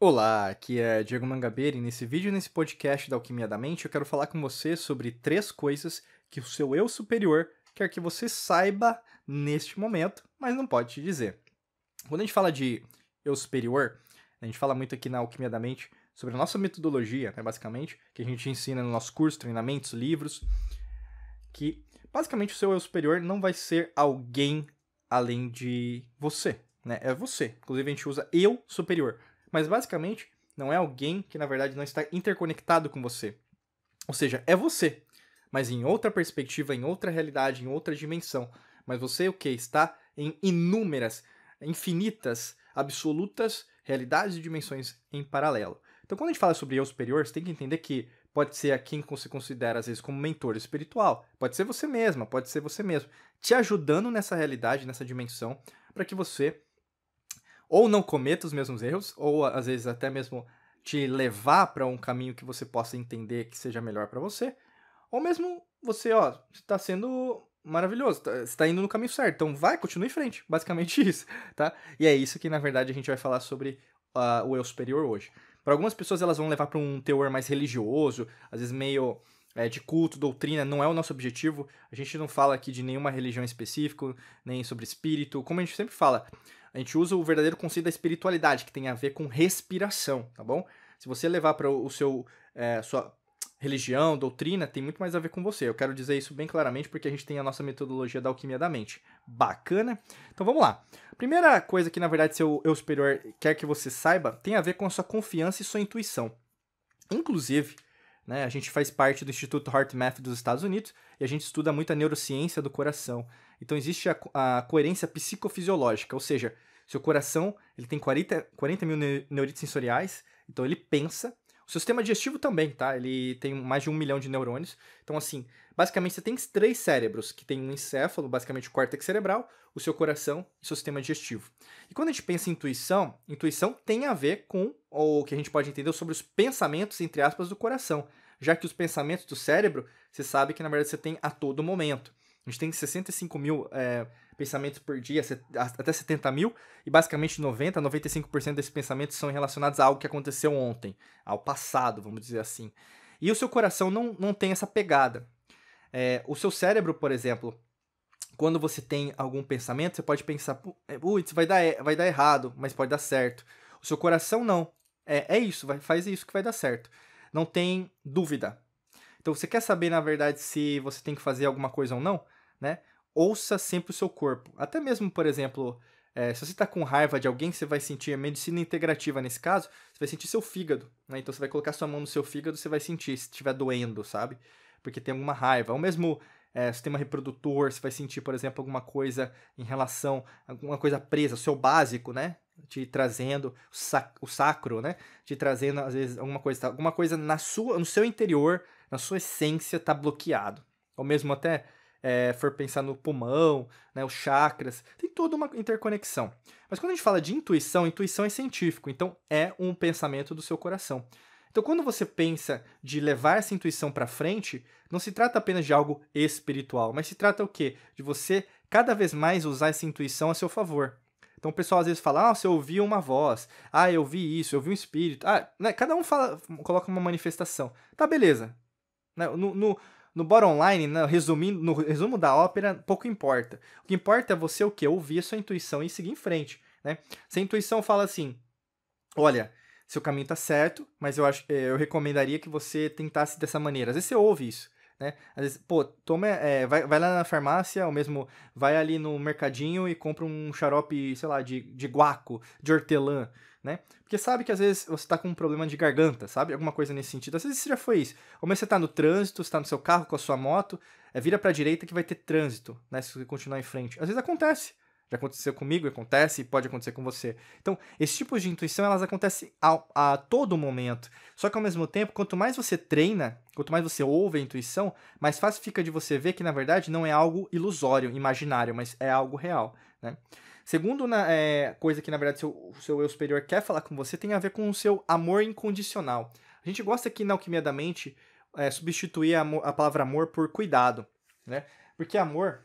Olá, aqui é Diego Mangabeira e nesse vídeo, nesse podcast da Alquimia da Mente, eu quero falar com você sobre três coisas que o seu eu superior quer que você saiba neste momento, mas não pode te dizer. Quando a gente fala de eu superior, a gente fala muito aqui na Alquimia da Mente sobre a nossa metodologia, né, basicamente, que a gente ensina no nosso curso, treinamentos, livros, que basicamente o seu eu superior não vai ser alguém além de você, né? É você. Inclusive a gente usa eu superior mas basicamente, não é alguém que na verdade não está interconectado com você. Ou seja, é você, mas em outra perspectiva, em outra realidade, em outra dimensão. Mas você o que está em inúmeras, infinitas, absolutas realidades e dimensões em paralelo. Então, quando a gente fala sobre eu superior, você tem que entender que pode ser a quem você considera às vezes como mentor espiritual, pode ser você mesma, pode ser você mesmo, te ajudando nessa realidade, nessa dimensão, para que você ou não cometa os mesmos erros, ou às vezes até mesmo te levar para um caminho que você possa entender que seja melhor para você, ou mesmo você, ó, está sendo maravilhoso, tá, está indo no caminho certo, então vai, continue em frente, basicamente isso, tá? E é isso que na verdade a gente vai falar sobre uh, o eu superior hoje. Para algumas pessoas elas vão levar para um teor mais religioso, às vezes meio é, de culto, doutrina, não é o nosso objetivo. A gente não fala aqui de nenhuma religião específica, nem sobre espírito. Como a gente sempre fala, a gente usa o verdadeiro conceito da espiritualidade, que tem a ver com respiração, tá bom? Se você levar para o seu é, sua religião, doutrina, tem muito mais a ver com você. Eu quero dizer isso bem claramente porque a gente tem a nossa metodologia da alquimia da mente. Bacana? Então vamos lá. Primeira coisa que, na verdade, seu eu superior quer que você saiba tem a ver com a sua confiança e sua intuição. Inclusive, né? A gente faz parte do Instituto Heart Math dos Estados Unidos e a gente estuda muito a neurociência do coração. Então existe a, a coerência psicofisiológica, ou seja, seu coração ele tem 40, 40 mil neuritos sensoriais, então ele pensa, o sistema digestivo também, tá? Ele tem mais de um milhão de neurônios. Então, assim, basicamente você tem três cérebros, que tem um encéfalo, basicamente o córtex cerebral, o seu coração e o seu sistema digestivo. E quando a gente pensa em intuição, intuição tem a ver com o que a gente pode entender sobre os pensamentos, entre aspas, do coração. Já que os pensamentos do cérebro, você sabe que na verdade você tem a todo momento. A gente tem 65 mil é, pensamentos por dia, até 70 mil, e basicamente 90, 95% desses pensamentos são relacionados a algo que aconteceu ontem, ao passado, vamos dizer assim. E o seu coração não, não tem essa pegada. É, o seu cérebro, por exemplo, quando você tem algum pensamento, você pode pensar, é, putz, vai dar, vai dar errado, mas pode dar certo. O seu coração não. É, é isso, vai, faz isso que vai dar certo. Não tem dúvida. Então, você quer saber, na verdade, se você tem que fazer alguma coisa ou não? né? Ouça sempre o seu corpo. Até mesmo, por exemplo, é, se você está com raiva de alguém, você vai sentir a medicina integrativa nesse caso, você vai sentir seu fígado, né? Então você vai colocar sua mão no seu fígado, você vai sentir se estiver doendo, sabe? Porque tem alguma raiva. Ou mesmo é, sistema reprodutor, você vai sentir, por exemplo, alguma coisa em relação, alguma coisa presa, o seu básico, né? Te trazendo, o sacro, né? Te trazendo, às vezes, alguma coisa, alguma coisa na sua, no seu interior, na sua essência, tá bloqueado. Ou mesmo até é, for pensar no pulmão, né, os chakras, tem toda uma interconexão. Mas quando a gente fala de intuição, intuição é científico, então é um pensamento do seu coração. Então, quando você pensa de levar essa intuição para frente, não se trata apenas de algo espiritual, mas se trata o quê? De você cada vez mais usar essa intuição a seu favor. Então o pessoal às vezes fala, ah, você ouviu uma voz, ah, eu vi isso, eu vi um espírito, ah, né? cada um fala, coloca uma manifestação. Tá, beleza. Né, no, no, no bottom online no, né, resumindo, no resumo da ópera, pouco importa. O que importa é você o quê? Ouvir a sua intuição e seguir em frente, né? Se a intuição fala assim, olha, seu caminho tá certo, mas eu, acho, eh, eu recomendaria que você tentasse dessa maneira. Às vezes você ouve isso né? Às vezes, pô, toma, é, vai, vai lá na farmácia, ou mesmo vai ali no mercadinho e compra um xarope, sei lá, de, de guaco, de hortelã, né? Porque sabe que às vezes você tá com um problema de garganta, sabe? Alguma coisa nesse sentido. Às vezes já foi isso. Ou mesmo você tá no trânsito, está no seu carro com a sua moto, é, vira pra direita que vai ter trânsito, né? Se você continuar em frente. Às vezes acontece. Já aconteceu comigo, acontece e pode acontecer com você. Então, esse tipo de intuição, elas acontecem a todo momento. Só que ao mesmo tempo, quanto mais você treina, quanto mais você ouve a intuição, mais fácil fica de você ver que na verdade não é algo ilusório, imaginário, mas é algo real, né? Segundo na, né, é, coisa que na verdade seu, seu eu superior quer falar com você tem a ver com o seu amor incondicional. A gente gosta aqui na alquimia da mente é, substituir a, a palavra amor por cuidado, né? Porque amor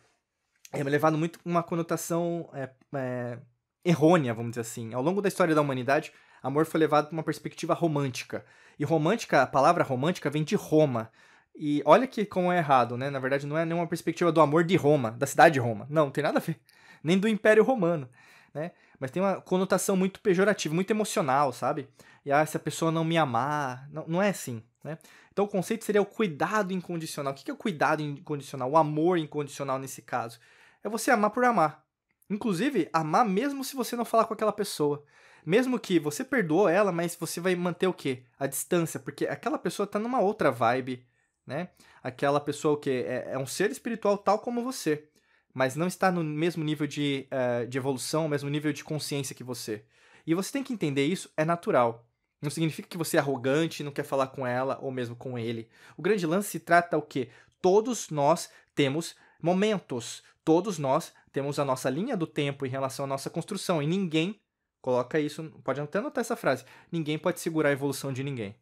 é levado muito uma conotação é, é, errônea, vamos dizer assim. Ao longo da história da humanidade, amor foi levado para uma perspectiva romântica. E romântica, a palavra romântica vem de Roma. E olha que como é errado, né? Na verdade, não é nenhuma perspectiva do amor de Roma, da cidade de Roma. Não, não tem nada a ver. Nem do Império Romano, né? Mas tem uma conotação muito pejorativa, muito emocional, sabe? E ah, se a pessoa não me amar. Não, não é assim, né? Então o conceito seria o cuidado incondicional. O que é o cuidado incondicional? O amor incondicional nesse caso é você amar por amar. Inclusive, amar mesmo se você não falar com aquela pessoa. Mesmo que você perdoou ela, mas você vai manter o quê? A distância, porque aquela pessoa tá numa outra vibe, né? Aquela pessoa o quê? É, é um ser espiritual tal como você, mas não está no mesmo nível de, uh, de evolução, mesmo nível de consciência que você. E você tem que entender isso, é natural. Não significa que você é arrogante, não quer falar com ela ou mesmo com ele. O grande lance se trata o quê? Todos nós temos momentos. Todos nós temos a nossa linha do tempo em relação à nossa construção e ninguém coloca isso, pode até anotar essa frase. Ninguém pode segurar a evolução de ninguém.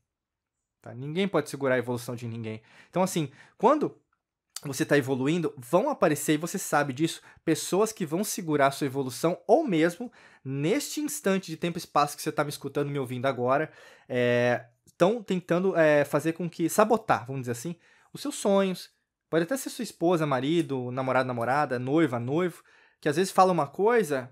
Tá? Ninguém pode segurar a evolução de ninguém. Então assim, quando você está evoluindo, vão aparecer, e você sabe disso, pessoas que vão segurar a sua evolução, ou mesmo neste instante de tempo e espaço que você está me escutando, me ouvindo agora, estão eh, é, tentando é, fazer com que, sabotar, vamos dizer assim, os seus sonhos, Pode até ser sua esposa, marido, namorado, namorada, noiva, noivo, que às vezes fala uma coisa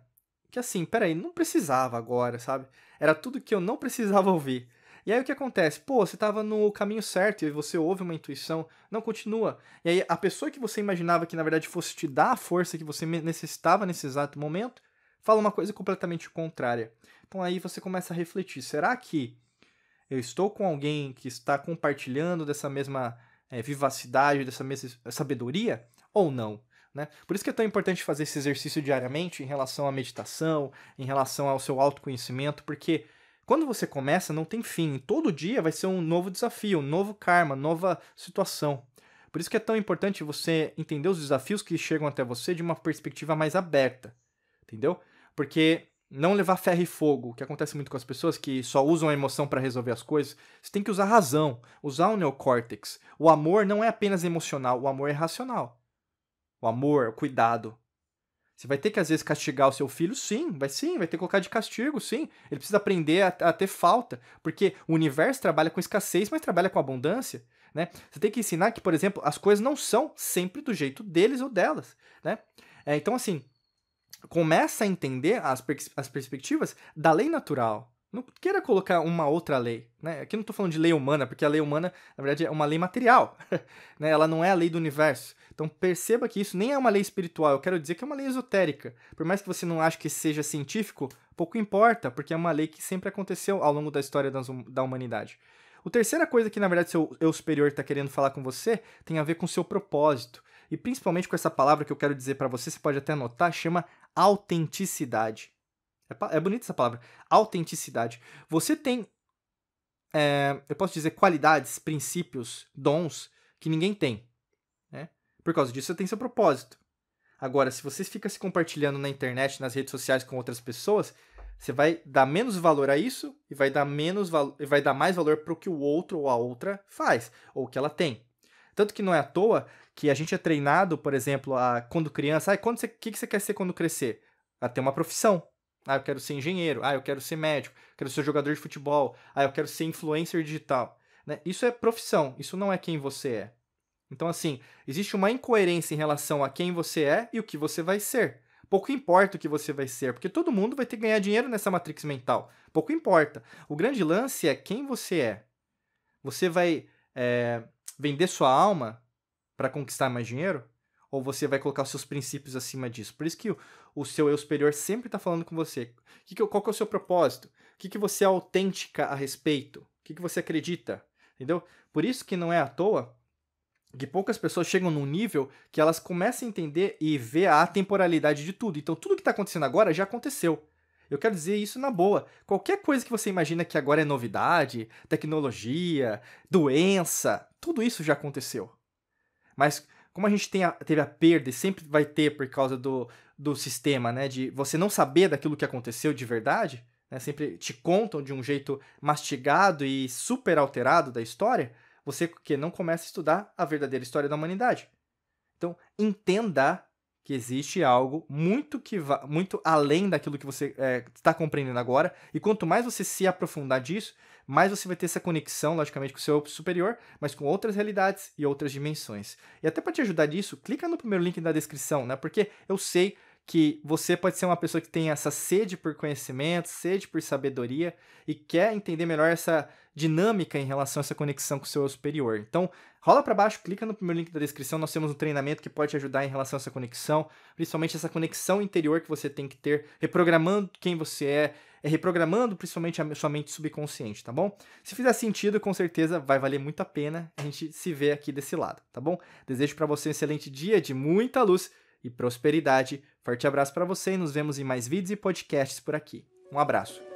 que assim, peraí, não precisava agora, sabe? Era tudo que eu não precisava ouvir. E aí o que acontece? Pô, você estava no caminho certo e você ouve uma intuição, não continua. E aí a pessoa que você imaginava que na verdade fosse te dar a força que você necessitava nesse exato momento, fala uma coisa completamente contrária. Então aí você começa a refletir, será que eu estou com alguém que está compartilhando dessa mesma é, vivacidade, dessa mesma sabedoria ou não. Né? Por isso que é tão importante fazer esse exercício diariamente em relação à meditação, em relação ao seu autoconhecimento, porque quando você começa, não tem fim. Todo dia vai ser um novo desafio, um novo karma, nova situação. Por isso que é tão importante você entender os desafios que chegam até você de uma perspectiva mais aberta, entendeu? Porque não levar ferro e fogo, que acontece muito com as pessoas que só usam a emoção para resolver as coisas. Você tem que usar razão, usar o neocórtex. O amor não é apenas emocional, o amor é racional. O amor, o cuidado. Você vai ter que, às vezes, castigar o seu filho? Sim, vai sim, vai ter que colocar de castigo, sim. Ele precisa aprender a, a ter falta, porque o universo trabalha com escassez, mas trabalha com abundância. Né? Você tem que ensinar que, por exemplo, as coisas não são sempre do jeito deles ou delas. Né? É, então, assim, começa a entender as, pers as perspectivas da lei natural. Não queira colocar uma outra lei. Né? Aqui não estou falando de lei humana, porque a lei humana, na verdade, é uma lei material. né? Ela não é a lei do universo. Então perceba que isso nem é uma lei espiritual. Eu quero dizer que é uma lei esotérica. Por mais que você não ache que seja científico, pouco importa, porque é uma lei que sempre aconteceu ao longo da história hum, da humanidade. A terceira coisa que, na verdade, seu eu superior está querendo falar com você tem a ver com seu propósito. E principalmente com essa palavra que eu quero dizer para você, você pode até anotar, chama autenticidade. É, é bonita essa palavra. Autenticidade. Você tem, é, eu posso dizer, qualidades, princípios, dons que ninguém tem. Né? Por causa disso, você tem seu propósito. Agora, se você fica se compartilhando na internet, nas redes sociais com outras pessoas, você vai dar menos valor a isso e vai dar menos vai dar mais valor para o que o outro ou a outra faz ou que ela tem. Tanto que não é à toa que a gente é treinado, por exemplo, a quando criança, ah, quando você, que, que você quer ser quando crescer? A ter uma profissão. Ah, eu quero ser engenheiro. Ah, eu quero ser médico. quero ser jogador de futebol. Ah, eu quero ser influencer digital. Né? Isso é profissão. Isso não é quem você é. Então, assim, existe uma incoerência em relação a quem você é e o que você vai ser. Pouco importa o que você vai ser, porque todo mundo vai ter que ganhar dinheiro nessa matrix mental. Pouco importa. O grande lance é quem você é. Você vai é, vender sua alma para conquistar mais dinheiro? Ou você vai colocar os seus princípios acima disso? Por isso que o, o seu eu superior sempre está falando com você. Que que, qual que é o seu propósito? O que, que você é autêntica a respeito? O que, que você acredita? Entendeu? Por isso que não é à toa que poucas pessoas chegam num nível que elas começam a entender e ver a temporalidade de tudo. Então, tudo que está acontecendo agora já aconteceu. Eu quero dizer isso na boa. Qualquer coisa que você imagina que agora é novidade, tecnologia, doença, tudo isso já aconteceu. Mas como a gente a, teve a perda e sempre vai ter por causa do, do sistema, né? De você não saber daquilo que aconteceu de verdade, né? Sempre te contam de um jeito mastigado e super alterado da história, você que não começa a estudar a verdadeira história da humanidade. Então, entenda que existe algo muito que va muito além daquilo que você está eh, é, compreendendo agora. E quanto mais você se aprofundar disso, mais você vai ter essa conexão, logicamente, com o seu superior, mas com outras realidades e outras dimensões. E até para te ajudar nisso, clica no primeiro link da descrição, né? Porque eu sei que você pode ser uma pessoa que tem essa sede por conhecimento, sede por sabedoria e quer entender melhor essa dinâmica em relação a essa conexão com o seu superior. Então, rola para baixo, clica no primeiro link da descrição, nós temos um treinamento que pode te ajudar em relação a essa conexão, principalmente essa conexão interior que você tem que ter, reprogramando quem você é, é reprogramando principalmente a sua mente subconsciente, tá bom? Se fizer sentido, com certeza vai valer muito a pena a gente se ver aqui desse lado, tá bom? Desejo para você um excelente dia de muita luz e prosperidade. Forte abraço para você e nos vemos em mais vídeos e podcasts por aqui. Um abraço.